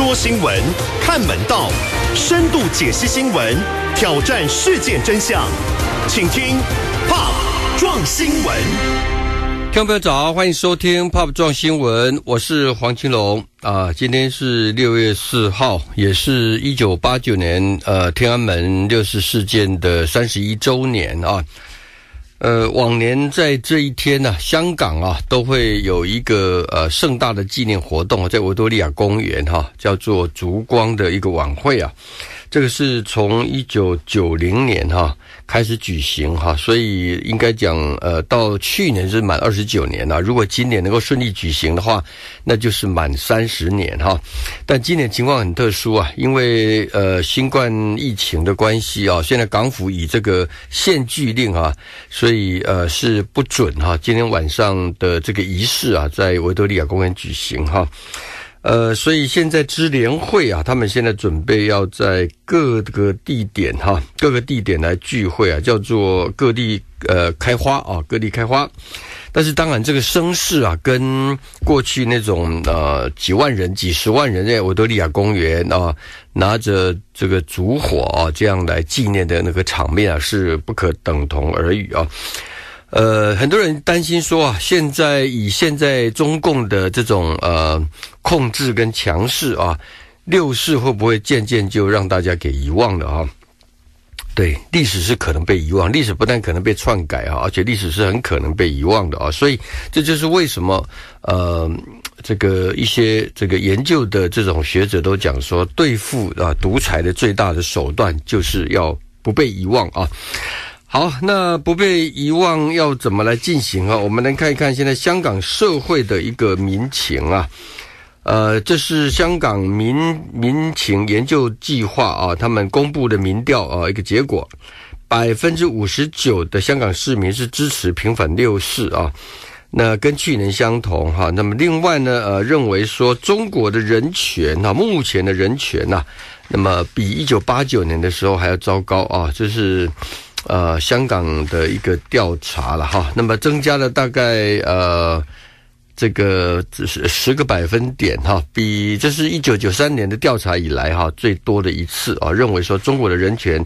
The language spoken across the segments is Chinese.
说新闻，看门道，深度解析新闻，挑战事件真相，请听《Pop 撞新闻》。听众朋友早，欢迎收听《Pop 撞新闻》，我是黄青龙啊。今天是六月四号，也是一九八九年呃天安门六四事件的三十一周年啊。呃，往年在这一天呢，香港啊都会有一个呃盛大的纪念活动在维多利亚公园哈，叫做烛光的一个晚会啊。这个是从一九九零年哈开始举行哈，所以应该讲呃到去年是满二十九年了。如果今年能够顺利举行的话，那就是满三十年哈。但今年情况很特殊啊，因为呃新冠疫情的关系啊，现在港府以这个限聚令啊，所以呃是不准哈今天晚上的这个仪式啊在维多利亚公园举行哈。呃，所以现在支联会啊，他们现在准备要在各个地点哈，各个地点来聚会啊，叫做各地呃开花啊，各地开花。但是当然，这个声势啊，跟过去那种呃几万人、几十万人在维多利亚公园啊，拿着这个烛火啊，这样来纪念的那个场面啊，是不可等同而语啊。呃，很多人担心说啊，现在以现在中共的这种呃控制跟强势啊，六四会不会渐渐就让大家给遗忘了啊？对，历史是可能被遗忘，历史不但可能被篡改啊，而且历史是很可能被遗忘的啊。所以这就是为什么呃，这个一些这个研究的这种学者都讲说，对付啊独裁的最大的手段就是要不被遗忘啊。好，那不被遗忘要怎么来进行啊？我们来看一看现在香港社会的一个民情啊，呃，这是香港民民情研究计划啊，他们公布的民调啊一个结果，百分之五十九的香港市民是支持平反六四啊，那跟去年相同哈。那么另外呢，呃，认为说中国的人权啊，目前的人权呐，那么比一九八九年的时候还要糟糕啊，这是。呃，香港的一个调查了哈，那么增加了大概呃这个十十个百分点哈，比这是1993年的调查以来哈最多的一次啊，认为说中国的人权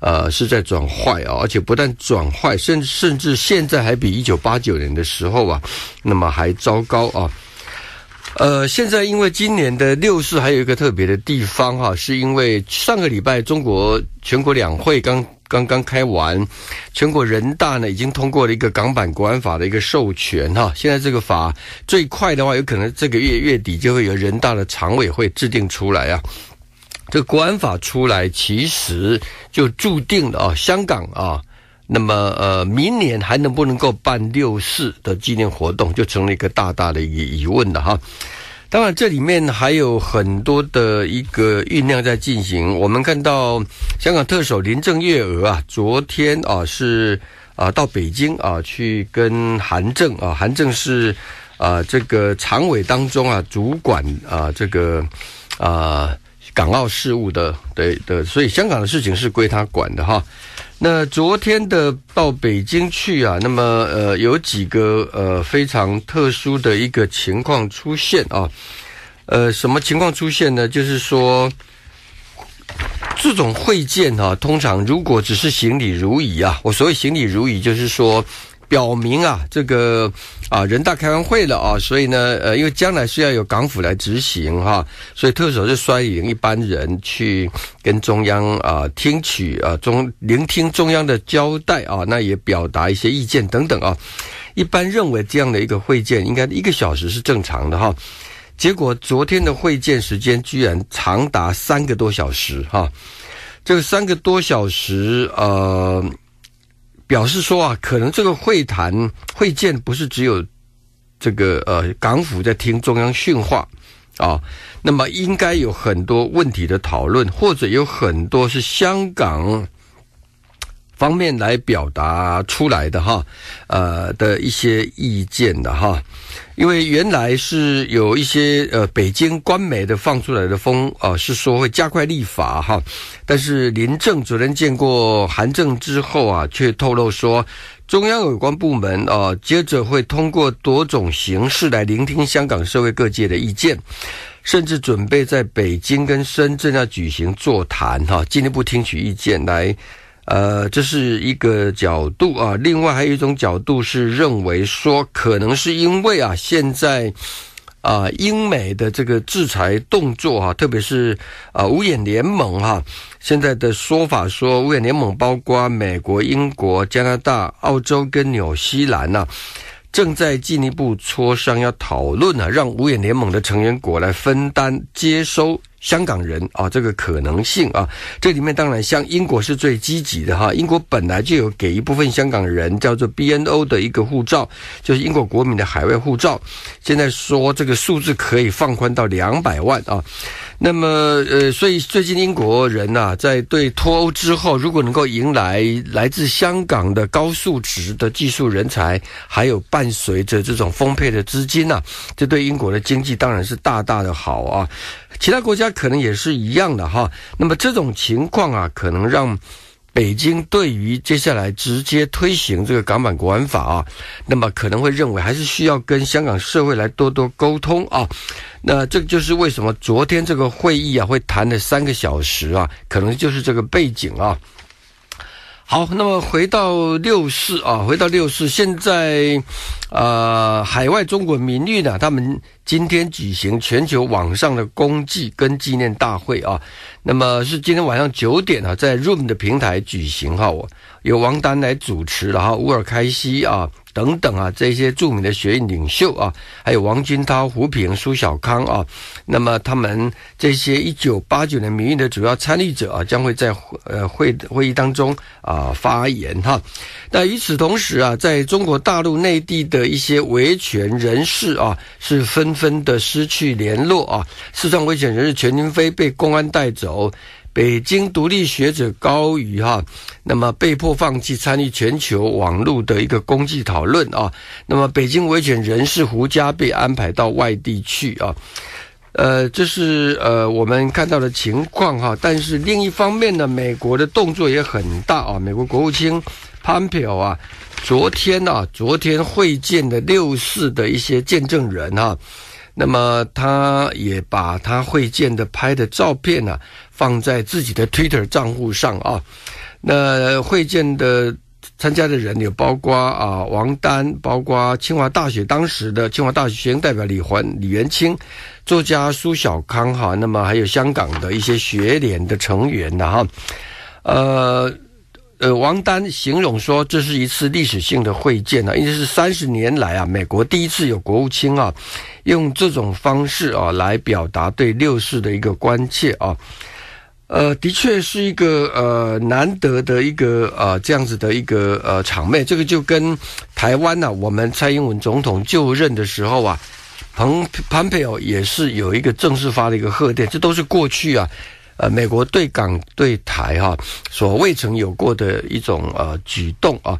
呃是在转坏啊，而且不但转坏，甚甚至现在还比1989年的时候啊，那么还糟糕啊。呃，现在因为今年的六四还有一个特别的地方哈，是因为上个礼拜中国全国两会刚。刚刚开完，全国人大呢已经通过了一个港版国安法的一个授权哈。现在这个法最快的话，有可能这个月月底就会有人大的常委会制定出来啊。这国安法出来，其实就注定了啊，香港啊，那么呃，明年还能不能够办六四的纪念活动，就成了一个大大的疑疑问了哈。当然，这里面还有很多的一个酝酿在进行。我们看到，香港特首林郑月娥啊，昨天啊是啊到北京啊去跟韩正啊，韩正是啊这个常委当中啊主管啊这个啊港澳事务的，对的，所以香港的事情是归他管的哈。那昨天的到北京去啊，那么呃有几个呃非常特殊的一个情况出现啊，呃什么情况出现呢？就是说，这种会见哈，通常如果只是行礼如仪啊，我所谓行礼如仪，就是说。表明啊，这个啊，人大开完会了啊，所以呢，呃，因为将来是要由港府来执行哈，所以特首是率领一般人去跟中央啊听取啊中聆听中央的交代啊，那也表达一些意见等等啊。一般认为这样的一个会见应该一个小时是正常的哈，结果昨天的会见时间居然长达三个多小时哈，这个三个多小时啊。表示说啊，可能这个会谈会见不是只有这个呃港府在听中央训话啊，那么应该有很多问题的讨论，或者有很多是香港方面来表达出来的哈，呃的一些意见的哈。因为原来是有一些呃北京官媒的放出来的风啊，是说会加快立法哈，但是林郑主任见过韩正之后啊，却透露说，中央有关部门啊，接着会通过多种形式来聆听香港社会各界的意见，甚至准备在北京跟深圳要举行座谈哈，进一步听取意见来。呃，这是一个角度啊。另外还有一种角度是认为说，可能是因为啊，现在啊，英美的这个制裁动作啊，特别是啊，五眼联盟哈，现在的说法说，五眼联盟包括美国、英国、加拿大、澳洲跟纽西兰呐，正在进一步磋商要讨论啊，让五眼联盟的成员国来分担接收。香港人啊，这个可能性啊，这里面当然像英国是最积极的哈。英国本来就有给一部分香港人叫做 BNO 的一个护照，就是英国国民的海外护照。现在说这个数字可以放宽到两百万啊。那么呃，所以最近英国人呐，在对脱欧之后，如果能够迎来来自香港的高素质的技术人才，还有伴随着这种丰沛的资金呐，这对英国的经济当然是大大的好啊。其他国家可能也是一样的哈，那么这种情况啊，可能让北京对于接下来直接推行这个港版国安法啊，那么可能会认为还是需要跟香港社会来多多沟通啊。那这就是为什么昨天这个会议啊，会谈了三个小时啊，可能就是这个背景啊。好，那么回到六四啊，回到六四，现在呃，海外中国民运呢，他们。今天举行全球网上的公祭跟纪念大会啊，那么是今天晚上九点啊，在 Room 的平台举行哈，有王丹来主持然后乌尔开西啊等等啊这些著名的学运领袖啊，还有王军涛、胡平、苏小康啊，那么他们这些一九八九年民运的主要参与者啊，将会在会呃会会议当中啊发言哈。那与此同时啊，在中国大陆内地的一些维权人士啊，是分分的失去联络啊！四川危险人士全军飞被公安带走，北京独立学者高宇哈，那么被迫放弃参与全球网络的一个公祭讨论啊！那么北京危险人士胡佳被安排到外地去啊！呃，这是呃我们看到的情况哈。但是另一方面呢，美国的动作也很大啊！美国国务卿。潘表啊，昨天啊，昨天会见的六四的一些见证人啊，那么他也把他会见的拍的照片呢，放在自己的 Twitter 账户上啊。那会见的参加的人有包括啊，王丹，包括清华大学当时的清华大学学生代表李环、李元清，作家苏小康哈，那么还有香港的一些学联的成员的哈，呃。呃，王丹形容说，这是一次历史性的会见啊，应该是三十年来啊，美国第一次有国务卿啊，用这种方式啊，来表达对六四的一个关切啊。呃，的确是一个呃难得的一个呃这样子的一个呃场面。这个就跟台湾呢，我们蔡英文总统就任的时候啊，彭潘佩奥也是有一个正式发了一个贺电，这都是过去啊。呃，美国对港对台哈，所未曾有过的一种呃举动啊，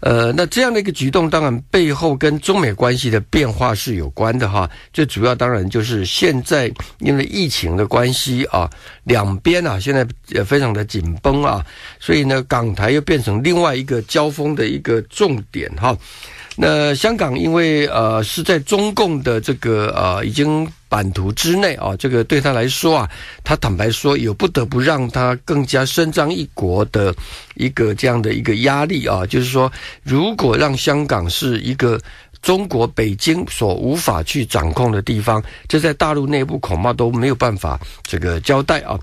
呃，那这样的一个举动，当然背后跟中美关系的变化是有关的哈。最主要当然就是现在因为疫情的关系啊，两边啊现在也非常的紧绷啊，所以呢，港台又变成另外一个交锋的一个重点哈。那香港因为呃是在中共的这个啊已经。版图之内啊，这个对他来说啊，他坦白说有不得不让他更加伸张一国的一个这样的一个压力啊，就是说，如果让香港是一个中国北京所无法去掌控的地方，这在大陆内部恐怕都没有办法这个交代啊。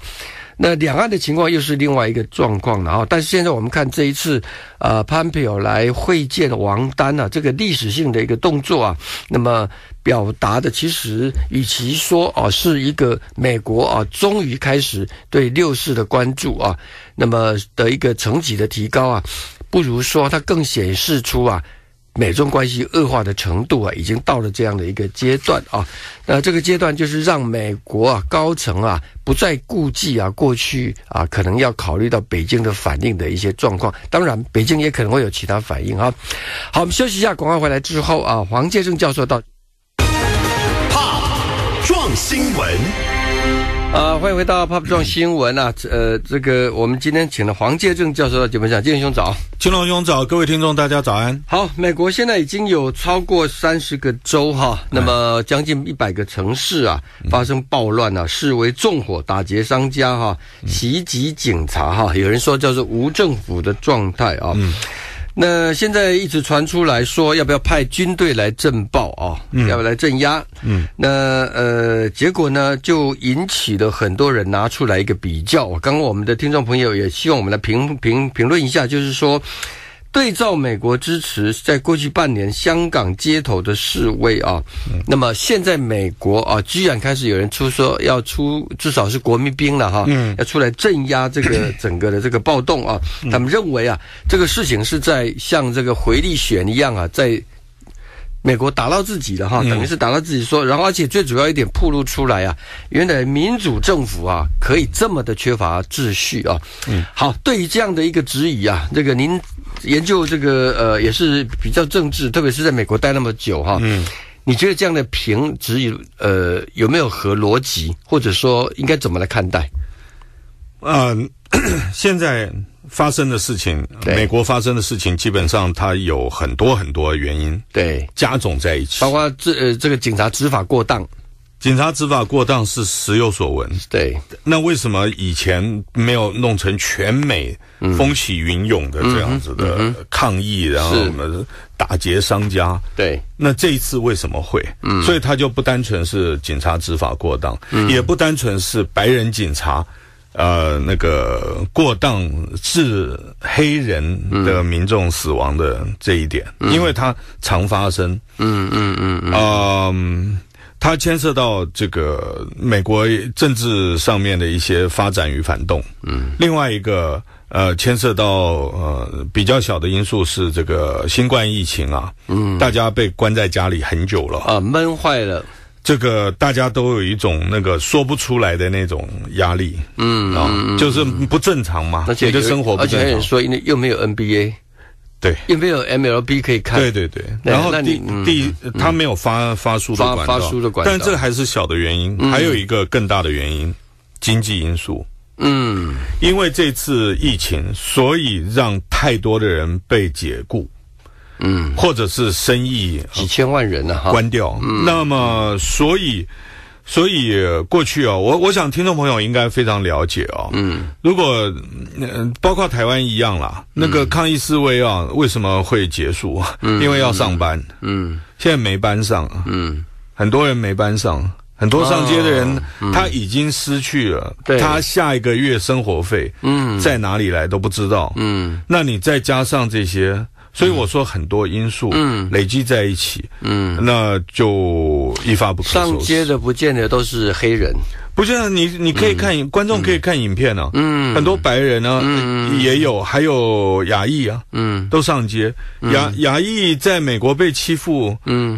那两岸的情况又是另外一个状况了啊。但是现在我们看这一次，呃，潘佩奥来会见王丹啊，这个历史性的一个动作啊，那么。表达的其实，与其说啊是一个美国啊终于开始对六四的关注啊，那么的一个层级的提高啊，不如说它更显示出啊美中关系恶化的程度啊，已经到了这样的一个阶段啊。那这个阶段就是让美国啊高层啊不再顾忌啊过去啊可能要考虑到北京的反应的一些状况，当然北京也可能会有其他反应啊。好，我们休息一下，广告回来之后啊，黄建生教授到。撞新闻啊！欢迎回到《Pop 撞新闻》啊！呃，这个我们今天请了黄介正教授来做分享。介兄早，青龙兄早，各位听众大家早安。好，美国现在已经有超过三十个州哈，那么将近一百个城市啊，发生暴乱啊，视为纵火、打劫商家哈，袭击警察哈，有人说叫做无政府的状态啊。嗯。那现在一直传出来说，要不要派军队来镇暴啊？要不要来镇压？嗯，那呃，结果呢，就引起了很多人拿出来一个比较。刚刚我们的听众朋友也希望我们来评评评论一下，就是说。对照美国支持，在过去半年香港街头的示威啊，那么现在美国啊，居然开始有人出说要出，至少是国民兵了哈，要出来镇压这个 整个的这个暴动啊。他们认为啊，这个事情是在像这个回力选一样啊，在美国打到自己的哈，等于是打到自己说，然后而且最主要一点暴露出来啊，原来民主政府啊，可以这么的缺乏秩序啊。好，对于这样的一个质疑啊，这个您。研究这个呃也是比较政治，特别是在美国待那么久哈，嗯，你觉得这样的评只有呃有没有合逻辑，或者说应该怎么来看待？嗯，现在发生的事情，美国发生的事情，基本上它有很多很多原因，对，加总在一起，包括这呃这个警察执法过当。警察执法过当是时有所闻，对。那为什么以前没有弄成全美风起云涌的这样子的抗议，然后呢打劫商家？对。那这一次为什么会？嗯。所以它就不单纯是警察执法过当，也不单纯是白人警察，呃，那个过当致黑人的民众死亡的这一点，因为它常发生。嗯嗯嗯嗯。嗯。它牵涉到这个美国政治上面的一些发展与反动，嗯，另外一个呃，牵涉到呃比较小的因素是这个新冠疫情啊，嗯，大家被关在家里很久了啊，闷坏了，这个大家都有一种那个说不出来的那种压力，嗯，就是不正常嘛，而且生活而且说因为又没有 NBA。对，有没有 MLB 可以看？对对对，然后第第，它没有发发书的管道，发书的管道。但这还是小的原因，还有一个更大的原因，经济因素。嗯，因为这次疫情，所以让太多的人被解雇，嗯，或者是生意几千万人呢？哈，关掉。那么，所以。所以过去啊，我我想听众朋友应该非常了解啊。嗯，如果包括台湾一样啦，那个抗议示威啊，为什么会结束？因为要上班。嗯，现在没班上。嗯，很多人没班上，很多上街的人他已经失去了他下一个月生活费。嗯，在哪里来都不知道。嗯，那你再加上这些。所以我说，很多因素累积在一起，那就一发不可收。上街的不见得都是黑人，不见得你你可以看观众可以看影片呢，很多白人啊也有，还有牙医啊，都上街。牙牙医在美国被欺负，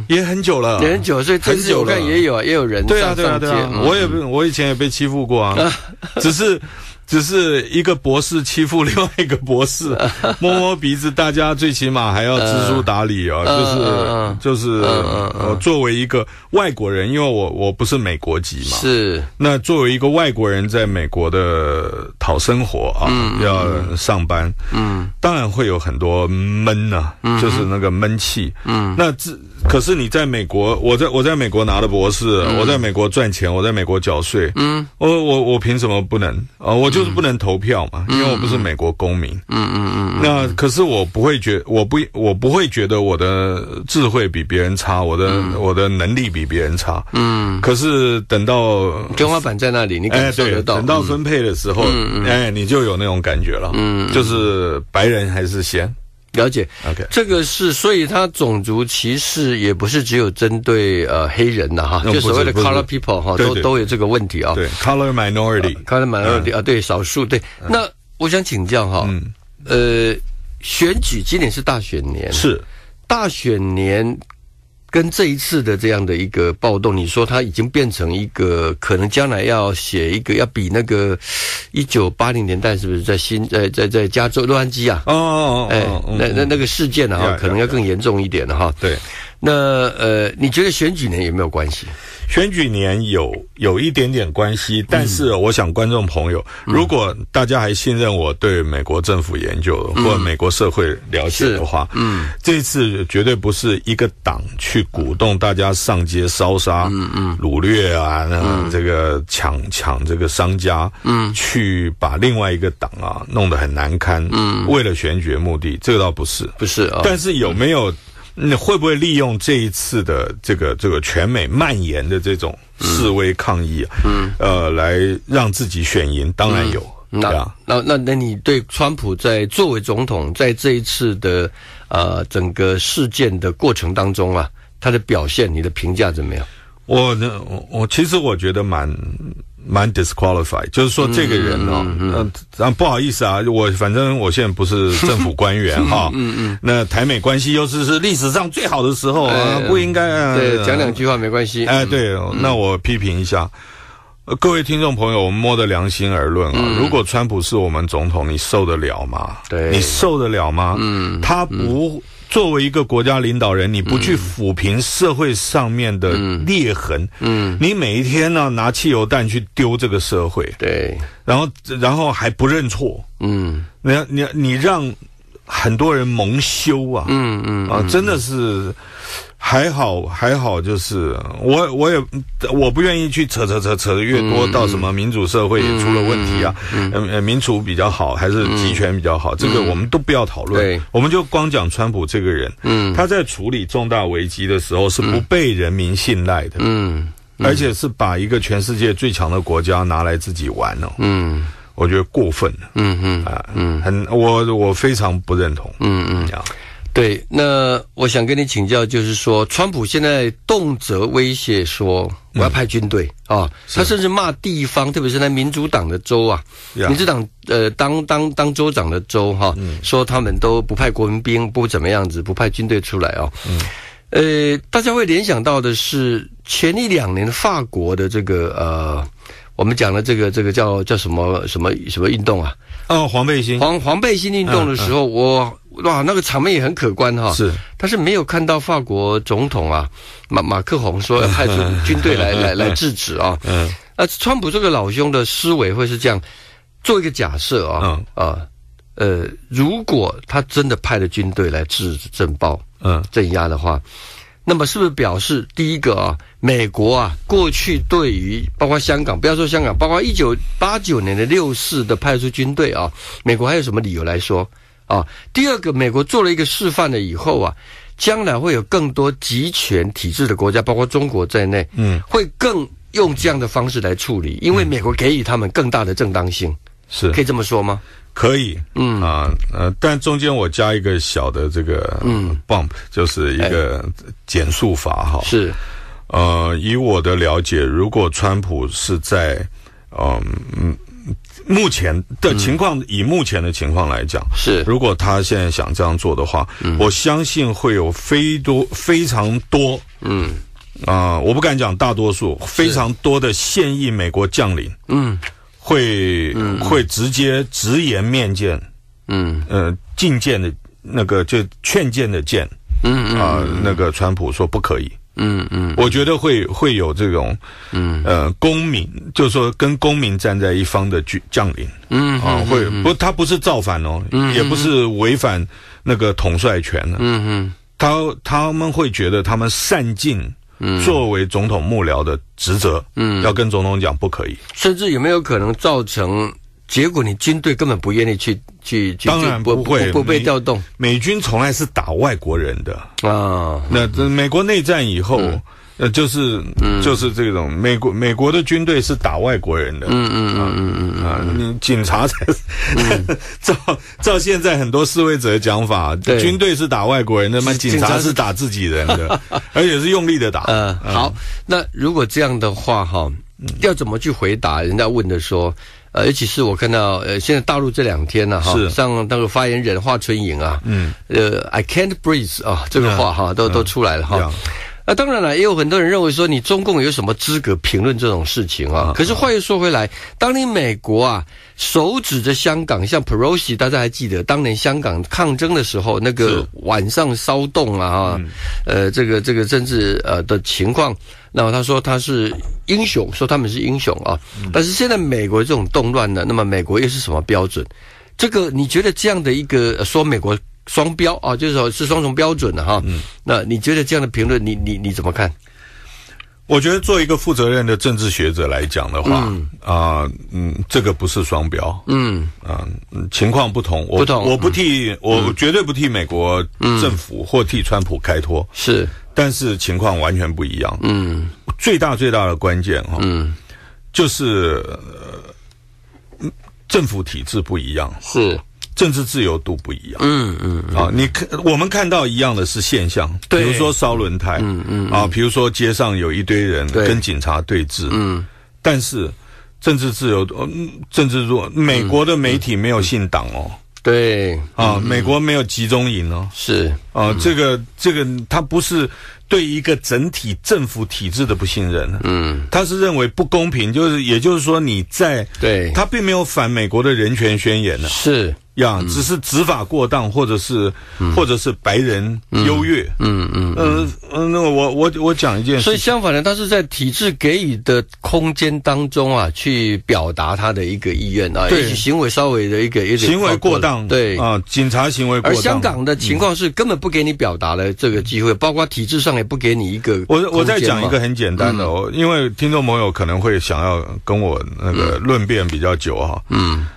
也很久了，很久，所以很久了。也有啊，也有人对啊对啊对啊，我也我以前也被欺负过啊，只是。只是一个博士欺负另外一个博士，摸摸鼻子。大家最起码还要知书达理啊，就是就是，呃，作为一个外国人，因为我我不是美国籍嘛，是那作为一个外国人在美国的讨生活啊，要上班，嗯，当然会有很多闷呐，就是那个闷气，嗯，那这可是你在美国，我在我在美国拿了博士，我在美国赚钱，我在美国缴税，嗯，我我我凭什么不能啊我？就是不能投票嘛，因为我不是美国公民。嗯嗯嗯。那可是我不会觉，我不我不会觉得我的智慧比别人差，我的我的能力比别人差。嗯。可是等到天花板在那里，你感觉到等到分配的时候，哎，你就有那种感觉了。嗯。就是白人还是先。了解，OK，这个是，所以他种族歧视也不是只有针对呃黑人呐，哈，就所谓的 color people 哈，都都有这个问题啊，对，color minority，color minority 啊，对，少数，对。那我想请教哈，呃，选举今年是大选年，是大选年。跟这一次的这样的一个暴动，你说它已经变成一个，可能将来要写一个，要比那个一九八零年代是不是在新在在在加州洛杉矶啊？哦哦哦，哎，那那那个事件呢？哈，可能要更严重一点的哈。对。那呃，你觉得选举年有没有关系？选举年有有一点点关系，但是我想观众朋友，如果大家还信任我对美国政府研究或美国社会了解的话，嗯，这次绝对不是一个党去鼓动大家上街烧杀、嗯嗯、掳掠啊，那这个抢抢这个商家，嗯，去把另外一个党啊弄得很难堪，嗯，为了选举目的，这个倒不是，不是，但是有没有？那会不会利用这一次的这个这个全美蔓延的这种示威抗议，嗯，呃，来让自己选赢？当然有。那那那那，你对川普在作为总统在这一次的呃整个事件的过程当中啊，他的表现，你的评价怎么样？我我我，其实我觉得蛮。蛮 disqualified，就是说这个人哦，嗯嗯，不好意思啊，我反正我现在不是政府官员哈，嗯嗯，那台美关系又是是历史上最好的时候啊，不应该啊，对，讲两句话没关系，哎对，那我批评一下，各位听众朋友，我们摸着良心而论啊，如果川普是我们总统，你受得了吗？对，你受得了吗？嗯，他不。作为一个国家领导人，你不去抚平社会上面的裂痕，你每一天呢拿汽油弹去丢这个社会，对，然后然后还不认错，嗯，你你你让很多人蒙羞啊！嗯嗯啊，真的是。还好，还好，就是我，我也，我不愿意去扯扯扯扯的越多，到什么民主社会也出了问题啊？嗯、民主比较好，还是集权比较好？这个我们都不要讨论，我们就光讲川普这个人，嗯，他在处理重大危机的时候是不被人民信赖的，嗯，而且是把一个全世界最强的国家拿来自己玩哦，嗯，我觉得过分，嗯嗯啊，嗯，很，我我非常不认同，嗯嗯。对，那我想跟你请教，就是说，川普现在动辄威胁说我要派军队啊，他甚至骂地方，特别是那民主党的州啊，民主党呃，当当当州长的州哈，说他们都不派国民兵，不怎么样子，不派军队出来哦。嗯，呃，大家会联想到的是前一两年法国的这个呃，我们讲的这个这个叫叫什么什么什么运动啊？哦，黄背心，黄黄背心运动的时候，我。哇，那个场面也很可观哈。是，但是没有看到法国总统啊，马马克宏说要派出军队来 来来制止啊。嗯。那川普这个老兄的思维会是这样，做一个假设啊。嗯。啊，呃，如果他真的派了军队来制止镇暴、嗯，镇压的话，那么是不是表示第一个啊，美国啊，过去对于包括香港，不要说香港，包括一九八九年的六四的派出军队啊，美国还有什么理由来说？啊，第二个，美国做了一个示范了以后啊，将来会有更多集权体制的国家，包括中国在内，嗯，会更用这样的方式来处理，因为美国给予他们更大的正当性，是可以这么说吗？可以，嗯啊，呃，但中间我加一个小的这个嗯 bump，就是一个减速法哈，是，呃，以我的了解，如果川普是在，嗯嗯。目前的情况，以目前的情况来讲，是如果他现在想这样做的话，我相信会有非多非常多，嗯啊，我不敢讲大多数，非常多的现役美国将领，嗯，会会直接直言面见，嗯呃进谏的，那个就劝谏的谏，嗯啊，那个川普说不可以。嗯嗯，我觉得会会有这种，嗯呃，公民，就是说跟公民站在一方的军将领，嗯啊，会不，他不是造反哦，嗯，也不是违反那个统帅权的，嗯嗯，他他们会觉得他们散尽，嗯，作为总统幕僚的职责，嗯，要跟总统讲不可以，甚至有没有可能造成？结果你军队根本不愿意去去，去当然不不会不被调动。美军从来是打外国人的啊，那美国内战以后，呃，就是就是这种美国美国的军队是打外国人的，嗯嗯嗯嗯啊，你警察才 照照现在很多示威者的讲法，对军队是打外国人的，那警察是打自己人的，而且是用力的打。好，那如果这样的话哈，要怎么去回答人家问的说？呃，尤其是我看到，呃，现在大陆这两天呢，哈，像那个发言人华春莹啊，嗯，呃，I can't breathe 啊，这个话哈，都都出来了哈。那当然了，也有很多人认为说你中共有什么资格评论这种事情啊？可是话又说回来，当你美国啊手指着香港，像 p r o s i 大家还记得当年香港抗争的时候那个晚上骚动啊，呃，这个这个政治呃的情况，那么他说他是英雄，说他们是英雄啊。但是现在美国这种动乱呢，那么美国又是什么标准？这个你觉得这样的一个说美国？双标啊，就是说，是双重标准的哈。嗯，那你觉得这样的评论，你你你怎么看？我觉得，做一个负责任的政治学者来讲的话，啊，嗯，这个不是双标，嗯啊，情况不同，我不同，我不替，我绝对不替美国政府或替川普开脱，是，但是情况完全不一样，嗯，最大最大的关键哈，嗯，就是，嗯，政府体制不一样，是。政治自由度不一样，嗯嗯啊，你看我们看到一样的是现象，比如说烧轮胎，嗯嗯啊，比如说街上有一堆人跟警察对峙，嗯，但是政治自由度，政治弱，美国的媒体没有信党哦，对啊，美国没有集中营哦，是啊，这个这个他不是对一个整体政府体制的不信任，嗯，他是认为不公平，就是也就是说你在对他并没有反美国的人权宣言呢，是。呀，只是执法过当，或者是，或者是白人优越。嗯嗯，呃呃，那我我我讲一件。事，所以相反的，他是在体制给予的空间当中啊，去表达他的一个意愿啊，已。对，行为稍微的一个有点。行为过当。对啊，警察行为过当。而香港的情况是根本不给你表达的这个机会，包括体制上也不给你一个。我我再讲一个很简单的，因为听众朋友可能会想要跟我那个论辩比较久啊。嗯。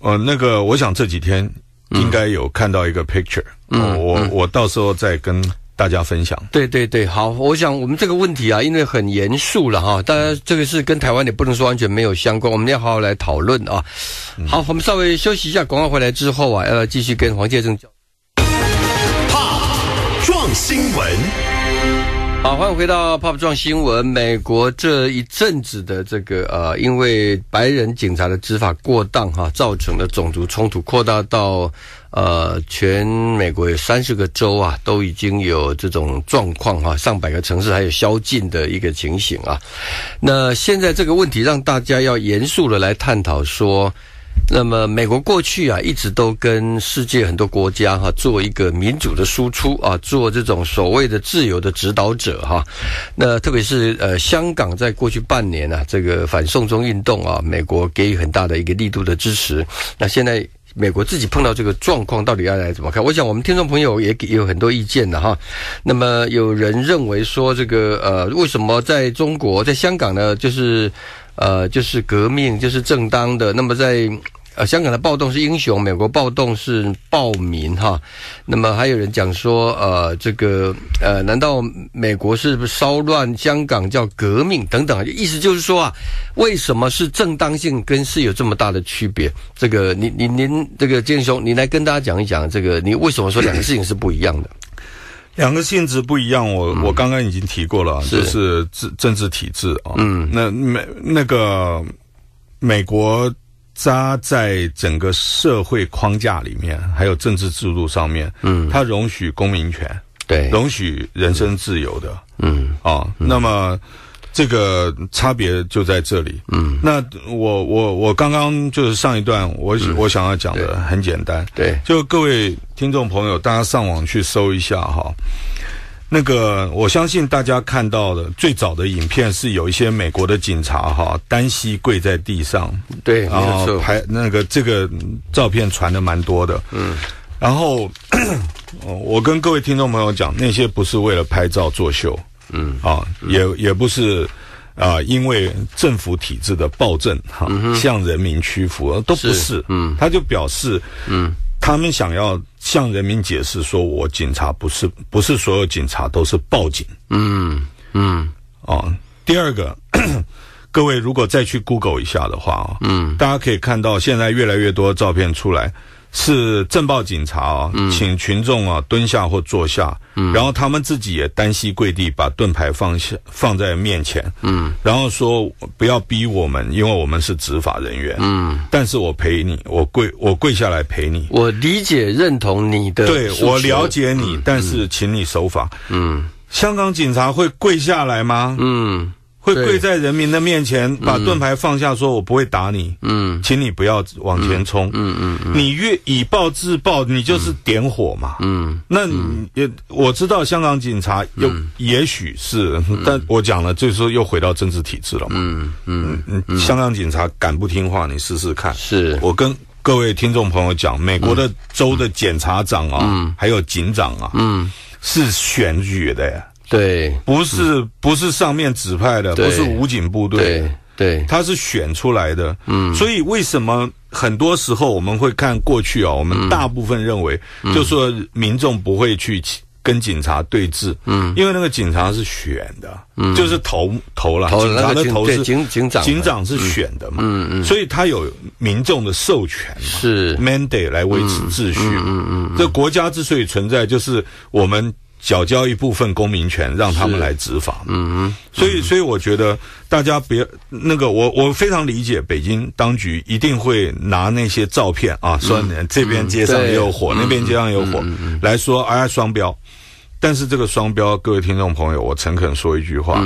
呃，那个，我想这几天应该有看到一个 picture，我我到时候再跟大家分享。对对对，好，我想我们这个问题啊，因为很严肃了哈，当然这个是跟台湾也不能说完全没有相关，我们要好好来讨论啊。好，我们稍微休息一下，广告回来之后啊，要继续跟黄建正讲。怕撞新闻。好，欢迎回到《Pop 撞新闻》。美国这一阵子的这个呃，因为白人警察的执法过当哈，造成的种族冲突扩大到呃，全美国有三十个州啊，都已经有这种状况哈，上百个城市还有宵禁的一个情形啊。那现在这个问题让大家要严肃的来探讨说。那么，美国过去啊一直都跟世界很多国家哈做一个民主的输出啊，做这种所谓的自由的指导者哈。那特别是呃，香港在过去半年啊，这个反送中运动啊，美国给予很大的一个力度的支持。那现在美国自己碰到这个状况，到底要来怎么看？我想我们听众朋友也给有很多意见的哈。那么有人认为说，这个呃，为什么在中国、在香港呢，就是？呃，就是革命，就是正当的。那么在，呃，香港的暴动是英雄，美国暴动是暴民哈。那么还有人讲说，呃，这个，呃，难道美国是不是骚乱？香港叫革命等等，意思就是说啊，为什么是正当性跟是有这么大的区别？这个，您您您，这个剑雄，你来跟大家讲一讲，这个你为什么说两个事情是不一样的？两个性质不一样，我我刚刚已经提过了，就是政政治体制啊。嗯，那美那个美国扎在整个社会框架里面，还有政治制度上面，嗯，它容许公民权，对，容许人身自由的，嗯，啊，那么。这个差别就在这里。嗯，那我我我刚刚就是上一段，我我想要讲的很简单。对，就各位听众朋友，大家上网去搜一下哈。那个我相信大家看到的最早的影片是有一些美国的警察哈单膝跪在地上。对，然后拍那个这个照片传的蛮多的。嗯，然后 我跟各位听众朋友讲，那些不是为了拍照作秀。嗯啊，也也不是，啊，因为政府体制的暴政哈，向人民屈服，都不是，嗯，他就表示，嗯，他们想要向人民解释，说我警察不是，不是所有警察都是暴警，嗯嗯，啊，第二个，各位如果再去 Google 一下的话啊，嗯，大家可以看到现在越来越多照片出来。是政报警察啊，请群众啊蹲下或坐下，然后他们自己也单膝跪地，把盾牌放下放在面前，嗯，然后说不要逼我们，因为我们是执法人员，嗯，但是我陪你，我跪我跪下来陪你，我理解认同你的，对我了解你，但是请你守法，嗯，香港警察会跪下来吗？嗯。会跪在人民的面前，把盾牌放下，说我不会打你，嗯，请你不要往前冲，嗯嗯，你越以暴制暴，你就是点火嘛，嗯，那也我知道香港警察又也许是，但我讲了就是又回到政治体制了嘛，嗯嗯嗯，香港警察敢不听话，你试试看，是我跟各位听众朋友讲，美国的州的检察长啊，还有警长啊，嗯，是选举的。对，不是不是上面指派的，不是武警部队，对，他是选出来的，嗯，所以为什么很多时候我们会看过去啊？我们大部分认为，就说民众不会去跟警察对峙，嗯，因为那个警察是选的，就是投投了，警察的投是警警长，警长是选的嘛，嗯嗯，所以他有民众的授权嘛，是 mandate 来维持秩序，嗯嗯，这国家之所以存在，就是我们。缴交一部分公民权，让他们来执法。嗯嗯，所以所以我觉得大家别那个，我我非常理解北京当局一定会拿那些照片啊，说这边街上也有火，那边街上也有火，来说哎双标。但是这个双标，各位听众朋友，我诚恳说一句话：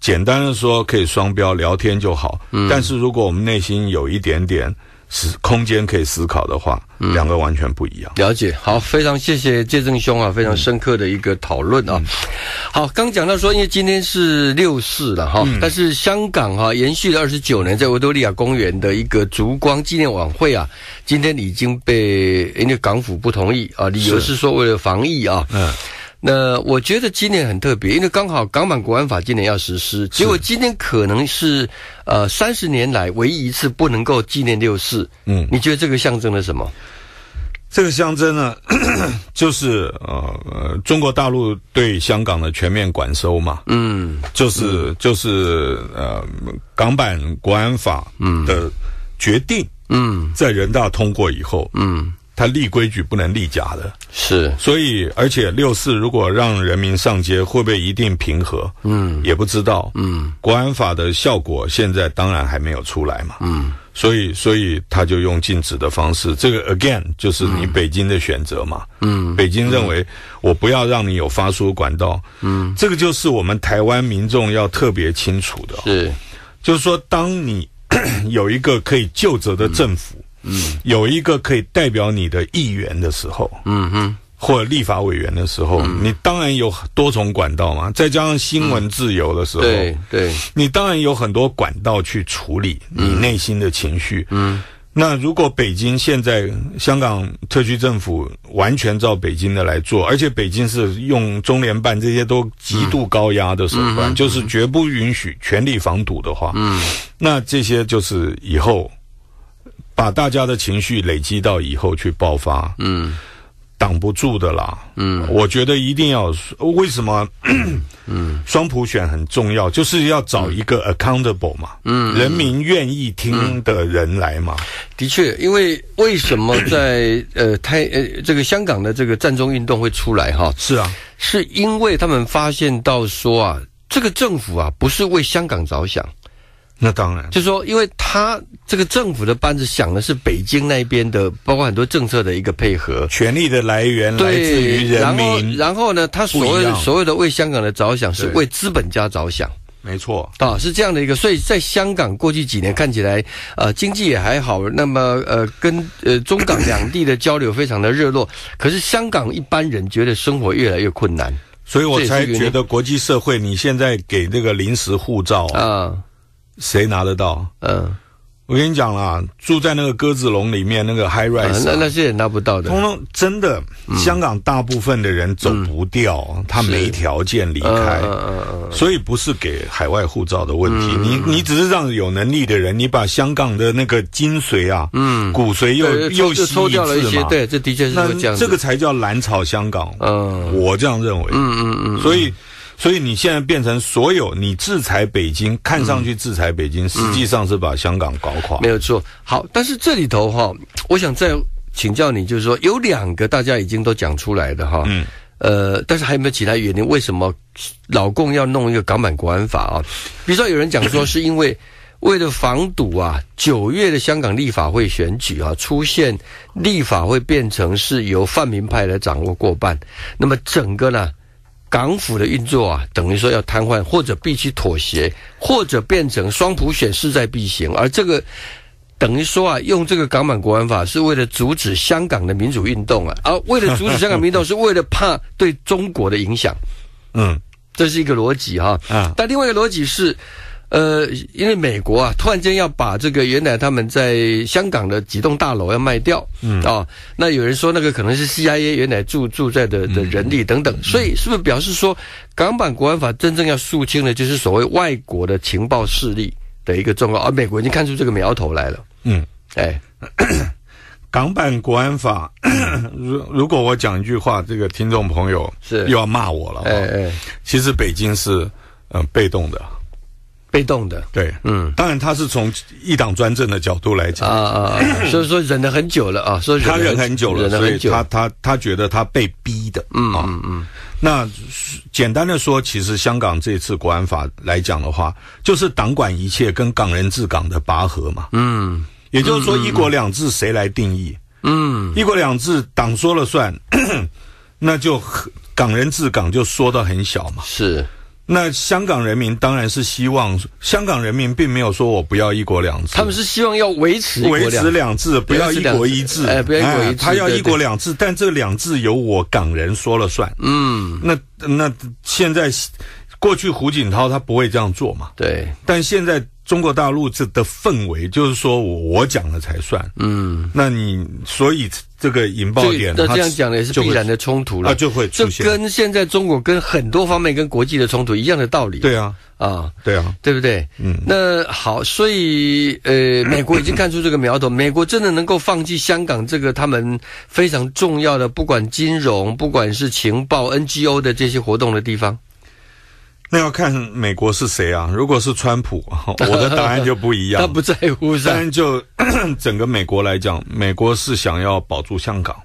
简单的说可以双标聊天就好，但是如果我们内心有一点点。是空间可以思考的话，两个完全不一样。了解，好，非常谢谢介正兄啊，非常深刻的一个讨论啊。好，刚讲到说，因为今天是六四了哈，但是香港哈延续了二十九年，在维多利亚公园的一个烛光纪念晚会啊，今天已经被因为港府不同意啊，理由是说为了防疫啊。嗯。那我觉得今年很特别，因为刚好港版国安法今年要实施，结果今天可能是呃三十年来唯一一次不能够纪念六四。嗯，你觉得这个象征了什么？这个象征呢，就是呃，中国大陆对香港的全面管收嘛。嗯，就是就是呃，港版国安法的决定。嗯，在人大通过以后。嗯。他立规矩不能立假的，是，所以而且六四如果让人民上街，会不会一定平和？嗯，也不知道。嗯，国安法的效果现在当然还没有出来嘛。嗯，所以所以他就用禁止的方式，这个 again 就是你北京的选择嘛。嗯，北京认为我不要让你有发输管道。嗯，这个就是我们台湾民众要特别清楚的，是，就是说当你 有一个可以就责的政府。嗯，有一个可以代表你的议员的时候，嗯哼，或立法委员的时候，你当然有多重管道嘛。再加上新闻自由的时候，对对，你当然有很多管道去处理你内心的情绪。嗯，那如果北京现在香港特区政府完全照北京的来做，而且北京是用中联办这些都极度高压的手段，就是绝不允许全力防堵的话，嗯，那这些就是以后。把大家的情绪累积到以后去爆发，嗯，挡不住的啦，嗯，我觉得一定要为什么，嗯，双普选很重要，就是要找一个 accountable 嘛，嗯，人民愿意听的人来嘛。的确，因为为什么在 呃太呃这个香港的这个占中运动会出来哈？是啊，是因为他们发现到说啊，这个政府啊不是为香港着想。那当然，就说，因为他这个政府的班子想的是北京那边的，包括很多政策的一个配合，权力的来源来自于人民。然后，然后呢，他所所有的为香港的着想，是为资本家着想，没错啊，是这样的一个。所以，在香港过去几年看起来，呃，经济也还好，那么呃，跟呃中港两地的交流非常的热络。可是，香港一般人觉得生活越来越困难，所以我才觉得国际社会，你现在给那个临时护照啊。谁拿得到？嗯，我跟你讲啦，住在那个鸽子笼里面，那个 high rise，那那些人拿不到的。通通真的，香港大部分的人走不掉，他没条件离开，所以不是给海外护照的问题。你你只是让有能力的人，你把香港的那个精髓啊，嗯，骨髓又又抽掉了一些，对，这的确是这样。这个才叫蓝草香港，嗯，我这样认为，嗯嗯嗯，所以。所以你现在变成所有你制裁北京，看上去制裁北京，实际上是把香港搞垮。没有错。好，但是这里头哈，我想再请教你，就是说有两个大家已经都讲出来的哈，呃，但是还有没有其他原因？为什么老共要弄一个港版国安法啊？比如说有人讲说是因为为了防堵啊，九月的香港立法会选举啊，出现立法会变成是由泛民派来掌握过半，那么整个呢？港府的运作啊，等于说要瘫痪，或者必须妥协，或者变成双普选势在必行。而这个等于说啊，用这个港版国安法是为了阻止香港的民主运动啊，而为了阻止香港民主运动，是为了怕对中国的影响。嗯，这是一个逻辑哈。啊，但另外一个逻辑是。呃，因为美国啊，突然间要把这个原来他们在香港的几栋大楼要卖掉，嗯啊，那有人说那个可能是 CIA 原来住住在的的人力等等，所以是不是表示说港版国安法真正要肃清的，就是所谓外国的情报势力的一个状况？而美国已经看出这个苗头来了，嗯，哎，港版国安法，如如果我讲一句话，这个听众朋友是又要骂我了，哎哎，其实北京是嗯被动的。被动的，对，嗯，当然他是从一党专政的角度来讲啊啊，所以说忍了很久了啊，所以他忍很久了，所以他他他觉得他被逼的，嗯嗯嗯。那简单的说，其实香港这次国安法来讲的话，就是党管一切跟港人治港的拔河嘛，嗯，也就是说一国两制谁来定义？嗯，一国两制党说了算，那就港人治港就缩到很小嘛，是。那香港人民当然是希望，香港人民并没有说我不要一国两制，他们是希望要维持维持两制，不要一国一制，哎，他要一国两制，但这两制由我港人说了算。嗯，那那现在过去胡锦涛他不会这样做嘛？对，但现在。中国大陆这的氛围，就是说我我讲了才算。嗯，那你所以这个引爆点，那这样讲的也是必然的冲突了，就会这跟现在中国跟很多方面跟国际的冲突一样的道理。对啊，啊，对啊，对不对？嗯，那好，所以呃，美国已经看出这个苗头，美国真的能够放弃香港这个他们非常重要的，不管金融，不管是情报、NGO 的这些活动的地方。那要看美国是谁啊？如果是川普，我的答案就不一样。他不在乎，但就 整个美国来讲，美国是想要保住香港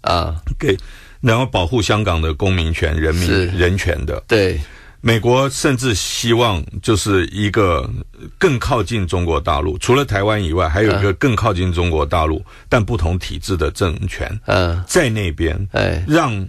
啊，给然后保护香港的公民权、人民人权的。对，美国甚至希望就是一个更靠近中国大陆，除了台湾以外，还有一个更靠近中国大陆但不同体制的政权。嗯，在那边，哎，让。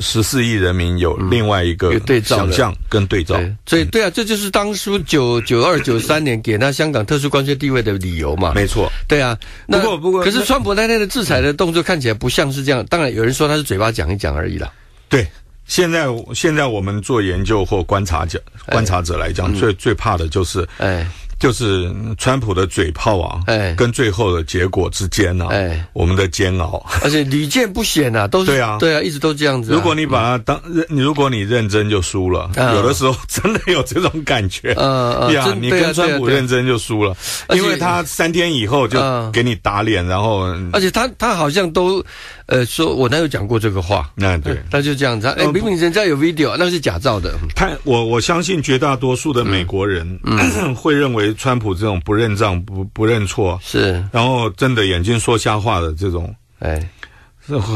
十四亿人民有另外一个想象跟对照，所以对啊，这就是当初九九二九三年给那香港特殊关税地位的理由嘛。没错，对啊。不过不过，可是川普那天的制裁的动作看起来不像是这样。当然，有人说他是嘴巴讲一讲而已啦。对，现在现在我们做研究或观察者观察者来讲，最最怕的就是哎。就是川普的嘴炮啊，哎，跟最后的结果之间呢，哎，我们的煎熬，而且屡见不鲜啊，都是对啊，对啊，一直都这样子。如果你把它当认，如果你认真就输了，有的时候真的有这种感觉。嗯嗯，对啊，你跟川普认真就输了，因为他三天以后就给你打脸，然后而且他他好像都。呃，说我哪有讲过这个话？那对，他就这样子。哎，明明人家有 video，那是假造的。他，我我相信绝大多数的美国人 会认为川普这种不认账、不不认错，是，然后睁着眼睛说瞎话的这种，哎，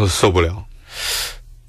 受不了。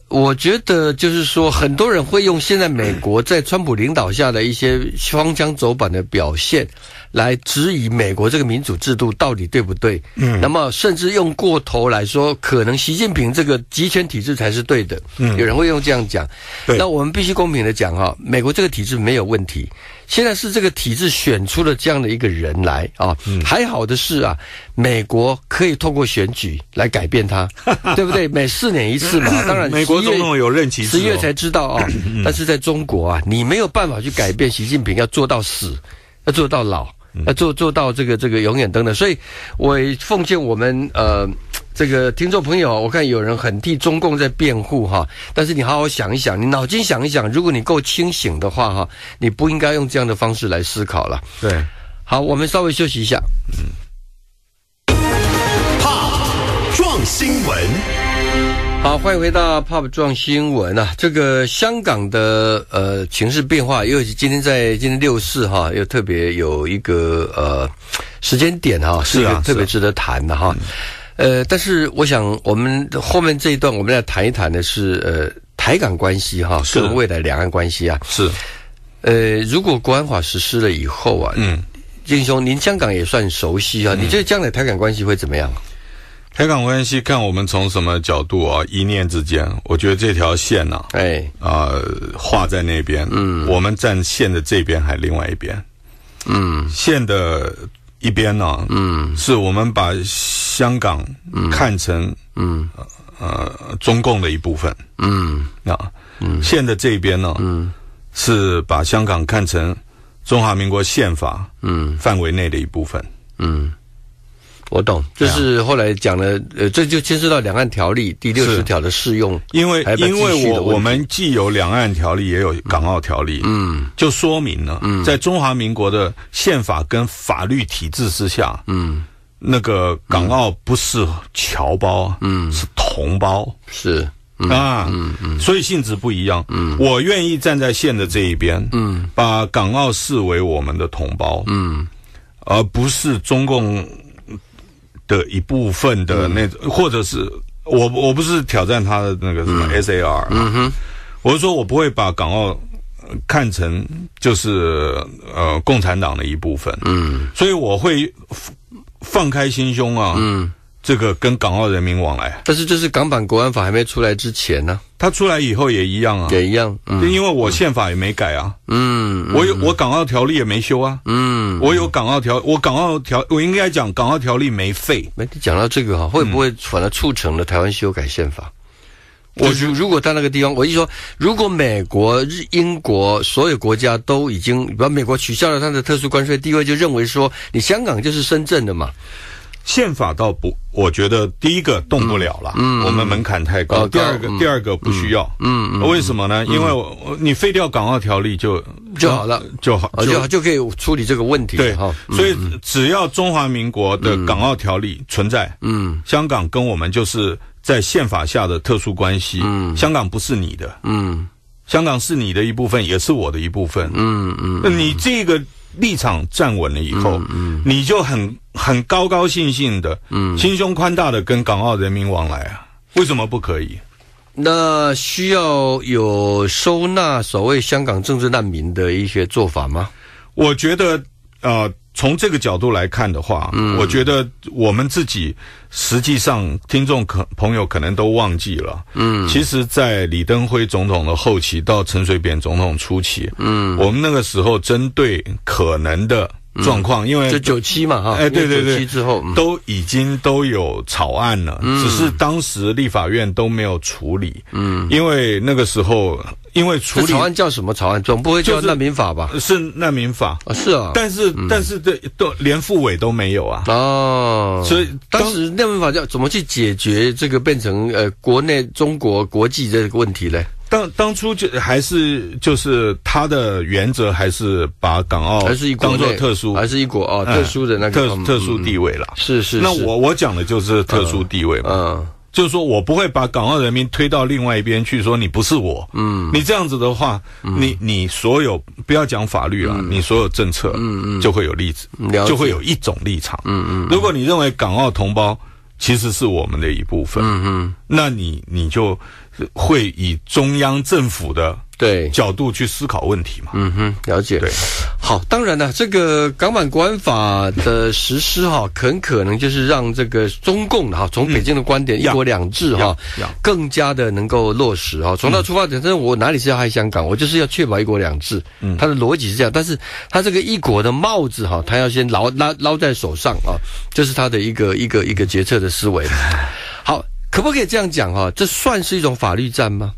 我觉得就是说，很多人会用现在美国在川普领导下的一些双枪走板的表现，来质疑美国这个民主制度到底对不对。嗯，那么甚至用过头来说，可能习近平这个集权体制才是对的。嗯，有人会用这样讲。对，那我们必须公平的讲哈，美国这个体制没有问题。现在是这个体制选出了这样的一个人来啊，还好的是啊，美国可以通过选举来改变他，对不对？每四年一次嘛，当然美国总统有任期，十月才知道啊。但是在中国啊，你没有办法去改变习近平，要做到死，要做到老，要做做到这个这个永远登的。所以我奉劝我们呃。这个听众朋友，我看有人很替中共在辩护哈，但是你好好想一想，你脑筋想一想，如果你够清醒的话哈，你不应该用这样的方式来思考了。对，好，我们稍微休息一下，嗯。Pop 撞新闻，好，欢迎回到 Pop 撞新闻啊。这个香港的呃情势变化，尤其今天在今天六四哈，又特别有一个呃时间点哈，是啊，特别值得谈的哈。呃，但是我想，我们后面这一段，我们来谈一谈的是，呃，台港关系哈，是未来两岸关系啊。是。呃，如果国安法实施了以后啊，嗯，英兄，您香港也算熟悉啊，你觉得将来台港关系会怎么样？台港关系看我们从什么角度啊？一念之间，我觉得这条线呢，哎，啊，画在那边，嗯，我们占线的这边还另外一边，嗯，线的。一边呢，嗯，是我们把香港看成，嗯，呃，中共的一部分，嗯，那，嗯，现的这边呢，嗯，是把香港看成中华民国宪法，嗯，范围内的一部分，嗯。我懂，就是后来讲了，呃，这就牵涉到两岸条例第六十条的适用，因为因为我我们既有两岸条例，也有港澳条例，嗯，就说明了，在中华民国的宪法跟法律体制之下，嗯，那个港澳不是侨胞，嗯，是同胞，是啊，嗯嗯，所以性质不一样，嗯，我愿意站在县的这一边，嗯，把港澳视为我们的同胞，嗯，而不是中共。的一部分的那种，或者是我我不是挑战他的那个什么 S A R，嗯哼，我是说我不会把港澳看成就是呃共产党的一部分，嗯，所以我会放开心胸啊，嗯。这个跟港澳人民往来，但是这是港版国安法还没出来之前呢。他出来以后也一样啊，也一样。嗯，因为我宪法也没改啊，嗯，我有我港澳条例也没修啊，嗯，我有港澳条，我港澳条，我应该讲港澳条例没废。没，讲到这个哈，会不会反而促成了台湾修改宪法？我如果在那个地方，我一说，如果美国、英国所有国家都已经把美国取消了它的特殊关税地位，就认为说你香港就是深圳的嘛？宪法倒不，我觉得第一个动不了了。嗯，我们门槛太高。第二个，第二个不需要。嗯嗯，为什么呢？因为，你废掉港澳条例就就好了，就好，就好，就可以处理这个问题。对哈，所以只要中华民国的港澳条例存在，嗯，香港跟我们就是在宪法下的特殊关系。嗯，香港不是你的。嗯，香港是你的一部分，也是我的一部分。嗯嗯，你这个。立场站稳了以后，嗯，你就很很高高兴兴的，嗯，心胸宽大的跟港澳人民往来啊，为什么不可以？那需要有收纳所谓香港政治难民的一些做法吗？我觉得啊。从这个角度来看的话，我觉得我们自己实际上听众可朋友可能都忘记了。嗯，其实，在李登辉总统的后期到陈水扁总统初期，嗯，我们那个时候针对可能的。状况，因为就九七嘛，哈，哎，对对对，七之后都已经都有草案了，只是当时立法院都没有处理，嗯，因为那个时候，因为处理草案叫什么草案？总不会叫难民法吧？是难民法，是啊，但是但是这都连副委都没有啊，哦，所以当时难民法叫怎么去解决这个变成呃国内中国国际这个问题嘞？当当初就还是就是他的原则，还是把港澳当做特殊，还是一国啊特殊的那特特殊地位了。是是。那我我讲的就是特殊地位嘛。嗯。就是说我不会把港澳人民推到另外一边去，说你不是我。嗯。你这样子的话，你你所有不要讲法律了，你所有政策嗯嗯就会有例子，就会有一种立场嗯嗯。如果你认为港澳同胞其实是我们的一部分嗯嗯，那你你就。会以中央政府的对角度去思考问题嘛？嗯哼，了解。对，好，当然了，这个港版国安法的实施哈，很可能就是让这个中共哈从北京的观点一国两制哈更加的能够落实哈。从他出发点，但是我哪里是要害香港？我就是要确保一国两制。嗯，他的逻辑是这样，但是他这个一国的帽子哈，他要先捞捞捞在手上啊，这是他的一个一个一个决策的思维。可不可以这样讲哈？这算是一种法律战吗？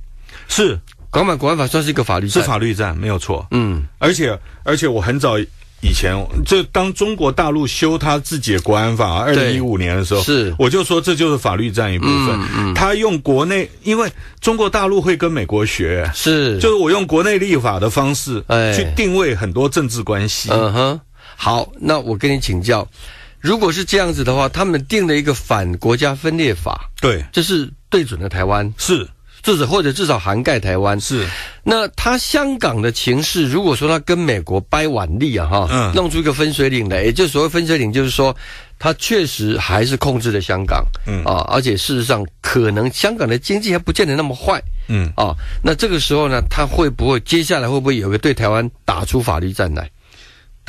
是，港版国安法算是一个法律战，是法律战，没有错。嗯，而且而且我很早以前，就当中国大陆修他自己的国安法，二零一五年的时候，是，我就说这就是法律战一部分。嗯嗯，他用国内，因为中国大陆会跟美国学，是，就是我用国内立法的方式去定位很多政治关系。嗯哼，好，那我跟你请教。如果是这样子的话，他们定了一个反国家分裂法，对，这是对准了台湾，是至少或者至少涵盖台湾，是。那他香港的情势，如果说他跟美国掰腕力啊，哈，嗯，弄出一个分水岭来，也就是所谓分水岭，就是说他确实还是控制了香港，嗯啊，而且事实上可能香港的经济还不见得那么坏，嗯啊，那这个时候呢，他会不会接下来会不会有个对台湾打出法律战来？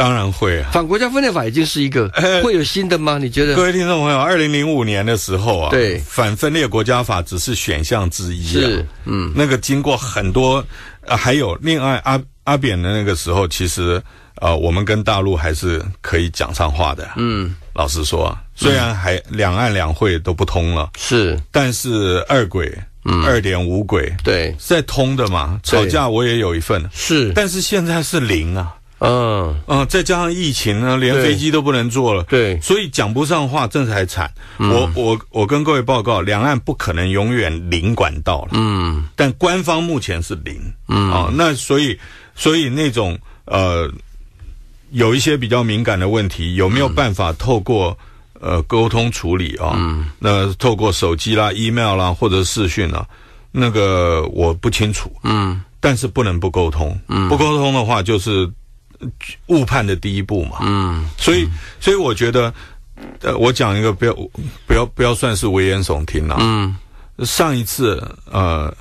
当然会啊！反国家分裂法已经是一个，会有新的吗？你觉得？各位听众朋友，二零零五年的时候啊，对反分裂国家法只是选项之一啊，嗯，那个经过很多，还有另外阿阿扁的那个时候，其实啊，我们跟大陆还是可以讲上话的。嗯，老实说，虽然还两岸两会都不通了，是，但是二轨，嗯，二点五轨，对，在通的嘛，吵架我也有一份，是，但是现在是零啊。嗯嗯，再加上疫情呢，连飞机都不能坐了，对，所以讲不上话，这才惨。我我我跟各位报告，两岸不可能永远零管道了。嗯，但官方目前是零。嗯，啊，那所以所以那种呃，有一些比较敏感的问题，有没有办法透过呃沟通处理啊？嗯，那透过手机啦、email 啦或者视讯啊，那个我不清楚。嗯，但是不能不沟通。嗯，不沟通的话就是。误判的第一步嘛，嗯，所以所以我觉得，呃，我讲一个，不要不要不要算是危言耸听了，嗯，上一次呃，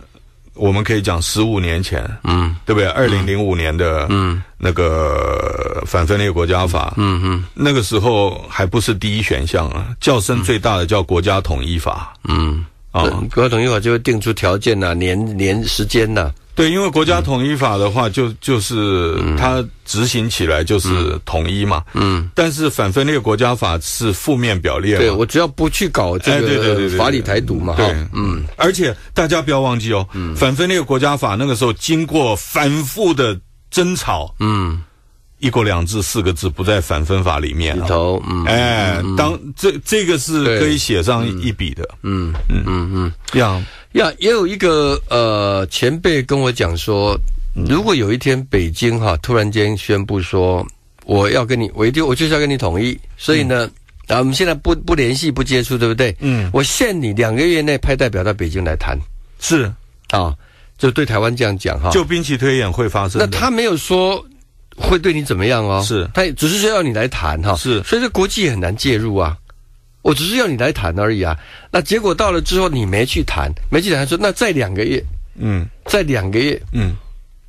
我们可以讲十五年前，嗯，对不对？二零零五年的，嗯，那个反分裂国家法，嗯嗯，那个时候还不是第一选项啊，叫声最大的叫国家统一法，嗯。啊，国家统一法就会定出条件呐，年年时间呐。对，因为国家统一法的话，就就是它执行起来就是统一嘛。嗯，但是反分裂国家法是负面表列。对我只要不去搞这个法理台独嘛，对，嗯。而且大家不要忘记哦，嗯、反分裂国家法那个时候经过反复的争吵，嗯。一国两制四个字不在反分法里面嗯，哎，当这这个是可以写上一笔的，嗯嗯嗯嗯，呀呀，也有一个呃前辈跟我讲说，如果有一天北京哈突然间宣布说我要跟你，我一定我就是要跟你统一，所以呢，啊，我们现在不不联系不接触，对不对？嗯，我限你两个月内派代表到北京来谈，是啊，就对台湾这样讲哈，就兵棋推演会发生，那他没有说。会对你怎么样哦？是，他也只是说要你来谈哈，是，所以这国际很难介入啊。我只是要你来谈而已啊。那结果到了之后，你没去谈，没去谈，说那再两个月，嗯，再两个月，嗯。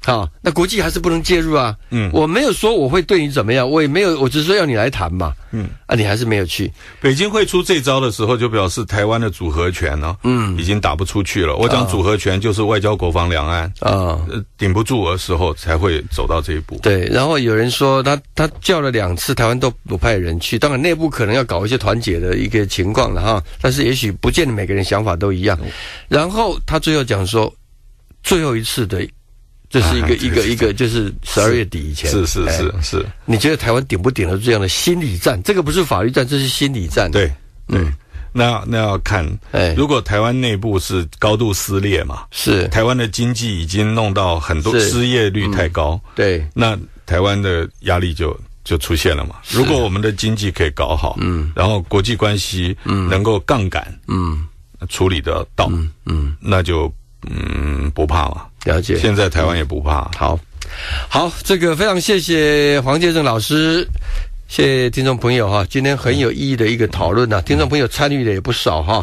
好，那国际还是不能介入啊。嗯，我没有说我会对你怎么样，我也没有，我只是说要你来谈嘛。嗯，啊，你还是没有去。北京会出这招的时候，就表示台湾的组合拳呢，嗯，已经打不出去了。我讲组合拳就是外交、国防、两岸啊，顶不住的时候才会走到这一步。对，然后有人说他他叫了两次，台湾都不派人去。当然内部可能要搞一些团结的一个情况了哈，但是也许不见得每个人想法都一样。然后他最后讲说，最后一次的。这是一个一个一个，就是十二月底以前是是是是。你觉得台湾顶不顶得住这样的心理战，这个不是法律战，这是心理战。对对，那那要看，哎，如果台湾内部是高度撕裂嘛，是台湾的经济已经弄到很多失业率太高，对，那台湾的压力就就出现了嘛。如果我们的经济可以搞好，嗯，然后国际关系，嗯，能够杠杆，嗯，处理得到，嗯，那就嗯不怕了。了解，现在台湾也不怕。好，好，这个非常谢谢黄建政老师，谢谢听众朋友哈，今天很有意义的一个讨论呐，听众朋友参与的也不少哈。